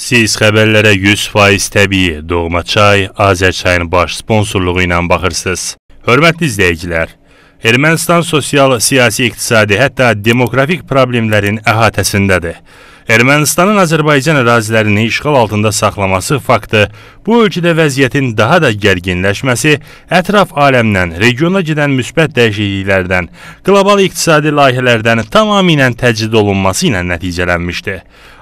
Siz xəbərlərə 100% təbii Doğma Çay Azərçayın baş sponsorluğu ilə baxırsınız. Hörmətli izləyicilər, Ermənistan sosial, siyasi, iqtisadi, hətta demoqrafik problemlərin əhatəsindədir. Ermənistanın Azərbaycan ərazilərini işğal altında saxlaması faktı bu ölkədə vəziyyətin daha da gərginləşməsi, ətraf aləmdən, regiona gedən müsbət dəyişikliklərdən, qlobal iqtisadi layihələrdən tamamilə təcrid olunması ilə nəticələnmişdi.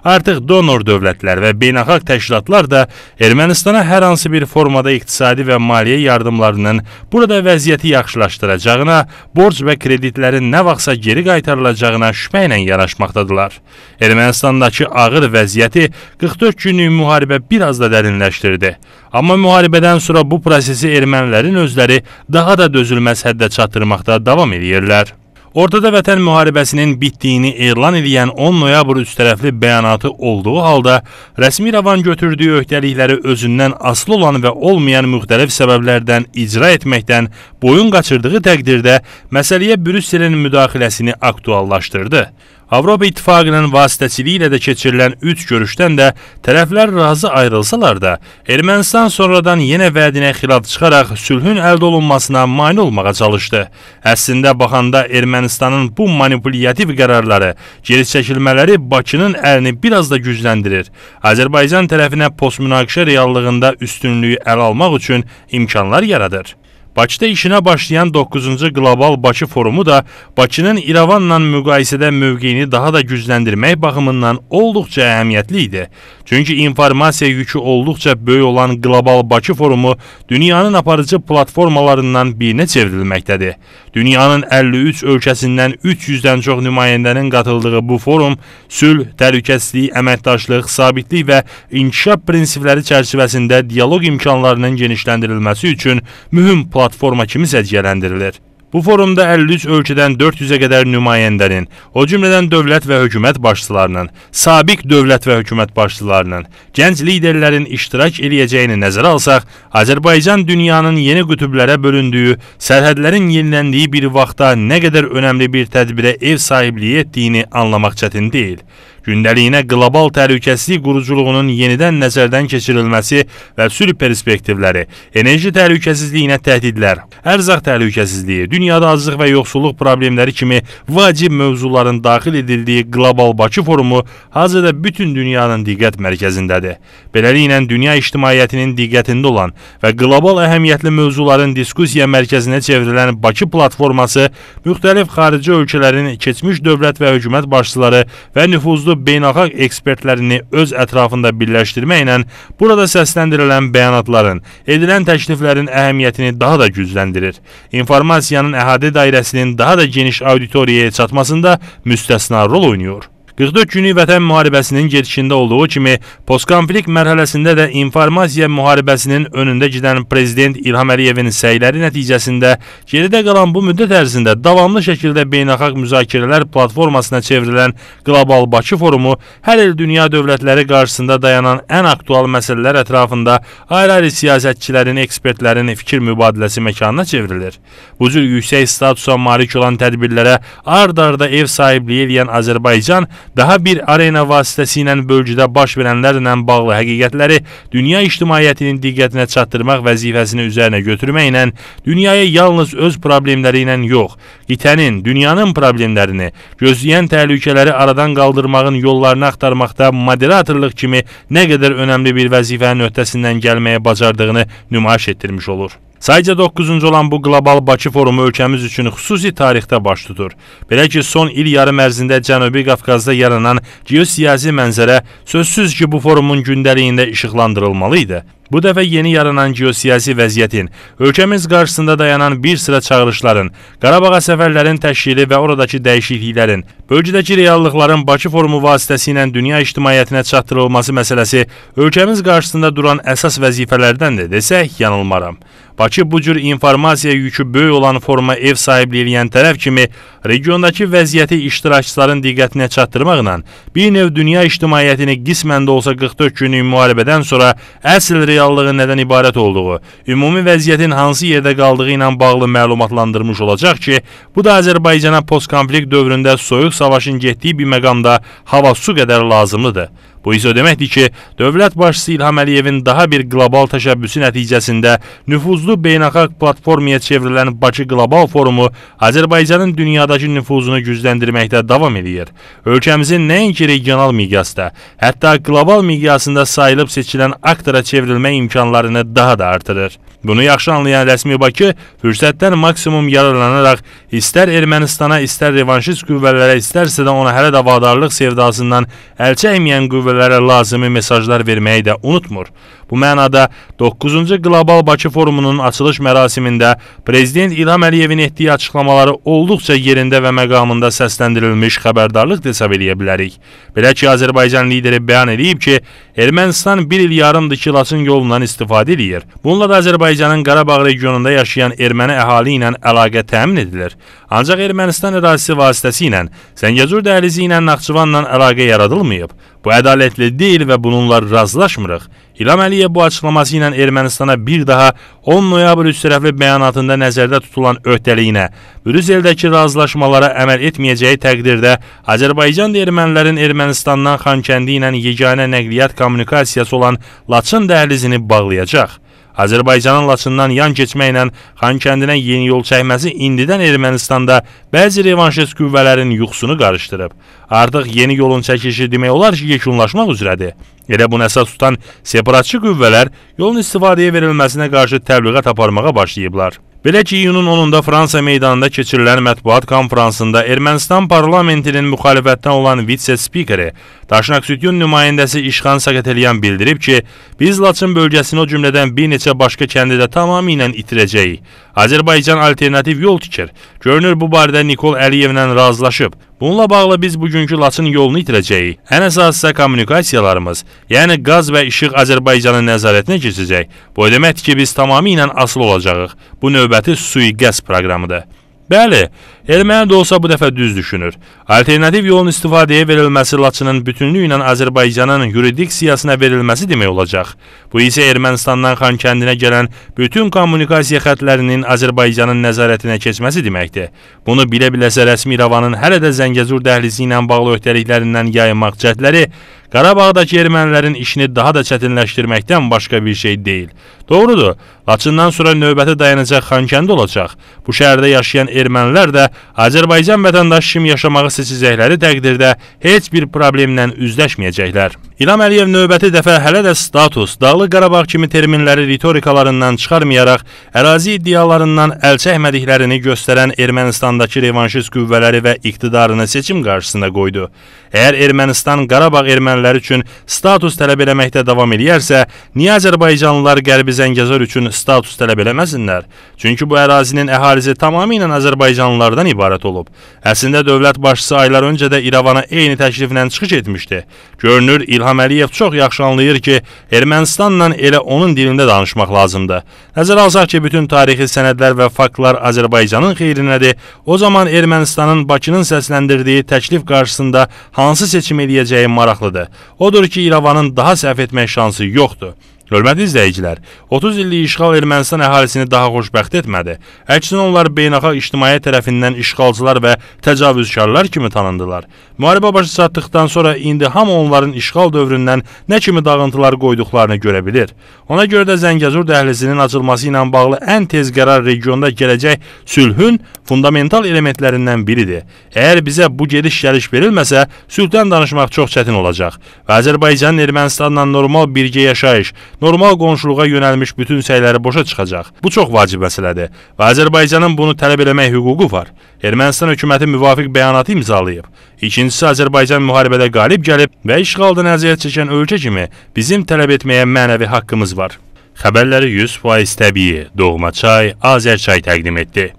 Artıq donor dövlətlər və beynəlxalq təşkilatlar da Ermənistana hər hansı bir formada iqtisadi və maliyyə yardımlarının burada vəziyyəti yaxşılaşdıracağına, borc və kreditlərin nə vaxtsa geri qaytarılacağına şübhə ilə yanaşmaqdadılar. Ermənistandakı ağır vəziyyəti 44 günlük müharibə bir az da dərinləşdirdi. Amma müharibədən sonra bu prosesi ermənilərin özləri daha da dözülməz həddə çatdırmaqda davam edirlər. Ortada Vətən müharibəsinin bitdiyini elan edən 10 noyabr üç tərəfli bəyanatı olduğu halda rəsmi rəvan götürdüyü öhdəlikləri özündən asılı olan və olmayan müxtəlif səbəblərdən icra etməkdən boyun qaçırdığı təqdirdə məsələyə Brüsselin müdaxiləsini aktuallaşdırdı. Avropa İttifaqının vasitəsili ilə də keçirilən 3 görüşdən də tərəflər razı ayrılsalar da, Ermənistan sonradan yenə vədinə xilaf çıxaraq sülhün əldə olunmasına mane olmağa çalışdı. Əslində baxanda Ermənistanın bu manipulyativ qərarları, geri çəkilmələri Bakının əlini biraz da gücləndirir. Azərbaycan tərəfinə postmünaqişə reallığında üstünlüyü ələ almaq üçün imkanlar yaradır. Bakıda işinə başlayan 9-cu Qlobal Bakı forumu da Bakının İrəvanla müqayisədə mövqeyini daha da gücləndirmək baxımından olduqca əhəmiyyətli idi. Çünki informasiya yükü olduqca böyük olan Qlobal Bakı forumu dünyanın aparıcı platformalarından birinə çevrilməkdədir. Dünyanın 53 ölkəsindən 300-dən çox nümayəndənin qatıldığı bu forum sülh, təhlükəsizlik, əməkdaşlıq, sabitlik və inkişaf prinsipləri çərçivəsində dialoq imkanlarının genişləndirilməsi üçün mühüm platformadır platforma kimi səciyyələndirilir. Bu forumda 53 ölkədən 400-ə qədər nümayəndənin, o cümlədən dövlət və hökumət başçılarının, sabiq dövlət və hökumət başçılarının, gənc liderlərin iştirak eləyəcəyini nəzərə alsaq, Azərbaycan dünyanın yeni qütblərə bölündüyü, sərhədlərin yeniləndiyi bir vaxtda nə qədər önəmli bir tədbirə ev sahibliyi etdiyini anlamaq çətin deyil gündəliyinə qlobal təhlükəsizlik quruculuğunun yenidən nəzərdən keçirilməsi və sülh perspektivləri, enerji təhlükəsizliyinə təhdidlər, ərzaq təhlükəsizliyi, dünyada azlıq və yoxsulluq problemləri kimi vacib mövzuların daxil edildiyi Qlobal Bakı forumu hazırda bütün dünyanın diqqət mərkəzindədir. Beləliklə dünya ictimaiyyətinin diqqətində olan və qlobal əhəmiyyətli mövzuların diskussiya mərkəzinə çevrilən Bakı platforması müxtəlif xarici ölkələrin keçmiş dövlət və hökumət başçıları və nüfuzlu beynəlxalq ekspertlərini öz ətrafında birləşdirməklə burada səsləndirilən bəyanatların, edilən təkliflərin əhəmiyyətini daha da gücləndirir. İnformasiyanın əhatə dairəsinin daha da geniş auditoriyaya çatmasında müstəsna rol oynayır. 44 günlük vətən müharibəsinin gedişində olduğu kimi postkonflikt mərhələsində də informasiya müharibəsinin önündə gedən prezident İlham Əliyevin səyləri nəticəsində geridə qalan bu müddət ərzində davamlı şəkildə beynəlxalq müzakirələr platformasına çevrilən Qlobal Bakı forumu hər il dünya dövlətləri qarşısında dayanan ən aktual məsələlər ətrafında ayrı-ayrı siyasətçilərin, ekspertlərin fikir mübadiləsi məkanına çevrilir. Bu cür yüksək statusa malik olan tədbirlərə ard-arda ev sahibliyi edən Azərbaycan daha bir arena vasitəsilə bölgüdə baş verənlərlə bağlı həqiqətləri dünya ictimaiyyətinin diqqətinə çatdırmaq vəzifəsini üzərinə götürməklə dünyaya yalnız öz problemləri ilə yox, qitənin, dünyanın problemlərini, gözləyən təhlükələri aradan qaldırmağın yollarını axtarmaqda moderatorluq kimi nə qədər önəmli bir vəzifənin öhdəsindən gəlməyə bacardığını nümayiş etdirmiş olur. Sayca 9-cu olan bu qlobal Bakı forumu ölkəmiz üçün xüsusi tarixdə baş tutur. Belə ki, son il yarım ərzində Cənubi Qafqazda yaranan geosiyasi mənzərə sözsüz ki, bu forumun gündəliyində işıqlandırılmalı idi. Bu dəfə yeni yaranan geosiyasi vəziyyətin, ölkəmiz qarşısında dayanan bir sıra çağırışların, Qarabağa səfərlərin təşkili və oradakı dəyişikliklərin, bölgədəki reallıqların Bakı forumu vasitəsilə dünya ictimaiyyətinə çatdırılması məsələsi ölkəmiz qarşısında duran əsas vəzifələrdəndir desək yanılmaram. Bakı bu cür informasiya yükü böyük olan foruma ev sahibliyi eləyən tərəf kimi regiondakı vəziyyəti iştirakçıların diqqətinə çatdırmaqla bir növ dünya ictimaiyyətini qismən də olsa 44 günlük müharibədən sonra əsl reallığın nədən ibarət olduğu, ümumi vəziyyətin hansı yerdə qaldığı ilə bağlı məlumatlandırmış olacaq ki, bu da Azərbaycana postkonflikt dövründə soyuq savaşın getdiyi bir məqamda hava su qədər lazımlıdır. Bu isə o deməkdir ki, dövlət başçısı İlham Əliyevin daha bir qlobal təşəbbüsü nəticəsində nüfuzlu beynəlxalq platformaya çevrilən Bakı Qlobal Forumu Azərbaycanın dünyadakı nüfuzunu gücləndirməkdə davam edir. Ölkəmizin nəinki regional miqyasda, hətta qlobal miqyasında sayılıb seçilən aktora çevrilmə imkanlarını daha da artırır. Bunu yaxşı anlayan rəsmi Bakı fürsətdən maksimum yararlanaraq istər Ermənistana, istər revanşist qüvvələrə, istərsə də ona hələ də vadarlıq sevdasından əl çəkməyən qüvvələrə kulübelere lazımi mesajlar vermeyi de unutmur. Bu mənada 9-cu Qlobal Bakı Forumunun açılış mərasimində Prezident İlham Əliyevin etdiyi açıqlamaları olduqca yerində və məqamında səsləndirilmiş xəbərdarlıq desab eləyə bilərik. Belə ki, Azərbaycan lideri bəyan edib ki, Ermənistan bir il yarımdır ki, Laçın yolundan istifadə edir. Bununla da Azərbaycanın Qarabağ regionunda yaşayan erməni əhali ilə əlaqə təmin edilir. Ancaq Ermənistan ərazisi vasitəsilə Zəngəzur dəhlizi ilə Naxçıvanla əlaqə yaradılmayıb. Bu ədalətli deyil və bununla razılaşmırıq. İlham Əliyev bu açıqlaması ilə Ermənistana bir daha 10 noyabr üçtərəfli bəyanatında nəzərdə tutulan öhdəliyinə, Brüsseldəki razılaşmalara əməl etməyəcəyi təqdirdə Azərbaycan da ermənilərin Ermənistandan Xankəndi ilə yeganə nəqliyyat kommunikasiyası olan Laçın dəhlizini bağlayacaq. Azərbaycanın Laçından yan keçməklə Xankəndinə yeni yol çəkməsi indidən Ermənistanda bəzi revanşist qüvvələrin yuxusunu qarışdırıb. Artıq yeni yolun çəkilişi demək olar ki, yekunlaşmaq üzrədir. Elə bunu əsas tutan separatçı qüvvələr yolun istifadəyə verilməsinə qarşı təbliğat aparmağa başlayıblar. Belə ki, iyunun 10-da Fransa meydanında keçirilən mətbuat konfransında Ermənistan parlamentinin müxalifətdən olan vitse-spikeri Daşnaq Sütyun nümayəndəsi İşxan Sakatəlyan bildirib ki, biz Laçın bölgəsini o cümlədən bir neçə başqa kəndi də tamamilə itirəcəyik. Azərbaycan alternativ yol tikir. Görünür bu barədə Nikol Əliyevlə razılaşıb. Bununla bağlı biz bugünkü Laçın yolunu itirəcəyik. Ən əsası isə kommunikasiyalarımız, yəni qaz və işıq Azərbaycanın nəzarətinə keçəcək. Bu o deməkdir ki, biz tamamilə asılı olacağıq. Bu növbəti sui-qəsd proqramıdır. Bəli, erməni də olsa bu dəfə düz düşünür. Alternativ yolun istifadəyə verilməsi Laçının bütünlüyü ilə Azərbaycanın yurisdiksiyasına verilməsi demək olacaq. Bu isə Ermənistandan Xankəndinə gələn bütün kommunikasiya xətlərinin Azərbaycanın nəzarətinə keçməsi deməkdir. Bunu bilə-biləsə rəsmi İrəvanın hələ də Zəngəzur dəhlizi ilə bağlı öhdəliklərindən yayınmaq cəhdləri Qarabağdakı ermənilərin işini daha da çətinləşdirməkdən başqa bir şey deyil. Doğrudur, Laçından sonra növbəti dayanacaq Xankəndi olacaq. Bu şəhərdə yaşayan ermənilər də Azərbaycan vətəndaşı kimi yaşamağı seçəcəkləri təqdirdə heç bir problemlə üzləşməyəcəklər. İlham Əliyev növbəti dəfə hələ də status, Dağlıq Qarabağ kimi terminləri ritorikalarından çıxarmayaraq ərazi iddialarından əl çəkmədiklərini göstərən Ermənistandakı revanşist qüvvələri və iqtidarını seçim qarşısında qoydu. Əgər Ermənistan Qarabağ erməniləri üçün status tələb eləməkdə davam edərsə, niyə Azərbaycanlılar Qərbi Zəngəzur üçün status tələb eləməsinlər? Çünki bu ərazinin əhalisi tamamilə Azərbaycanlılardan ibarət olub. Əslində dövlət başçısı aylar öncə də İrəvana eyni təkliflə çıxış etmişdi. Görünür İlham İlham Əliyev çox yaxşı anlayır ki, Ermənistanla elə onun dilində danışmaq lazımdır. Nəzərə alsaq ki, bütün tarixi sənədlər və faktlar Azərbaycanın xeyrinədir. O zaman Ermənistanın Bakının səsləndirdiyi təklif qarşısında hansı seçim edəcəyi maraqlıdır. Odur ki, İrəvanın daha səhv etmək şansı yoxdur. Hörmətli izləyicilər, 30 illik işğal Ermənistan əhalisini daha xoşbəxt etmədi. Əksinə onlar beynəlxalq ictimaiyyət tərəfindən işğalçılar və təcavüzkarlar kimi tanındılar. Müharibə başa çatdıqdan sonra indi hamı onların işğal dövründən nə kimi dağıntılar qoyduqlarını görə bilir. Ona görə də Zəngəzur dəhlizinin açılması ilə bağlı ən tez qərar regionda gələcək sülhün fundamental elementlərindən biridir. Əgər bizə bu gediş-gəliş verilməsə, sülhdən danışmaq çox çətin olacaq. Və Azərbaycanın Ermənistanla normal birgə yaşayış normal qonşuluğa yönəlmiş bütün səyləri boşa çıxacaq. Bu çox vacib məsələdir və Azərbaycanın bunu tələb eləmək hüququ var. Ermənistan hökuməti müvafiq bəyanatı imzalayıb. İkincisi Azərbaycan müharibədə qalib gəlib və işğaldan əziyyət çəkən ölkə kimi bizim tələb etməyə mənəvi haqqımız var. Xəbərləri 100% təbii Doğma Çay, Azərçay təqdim etdi.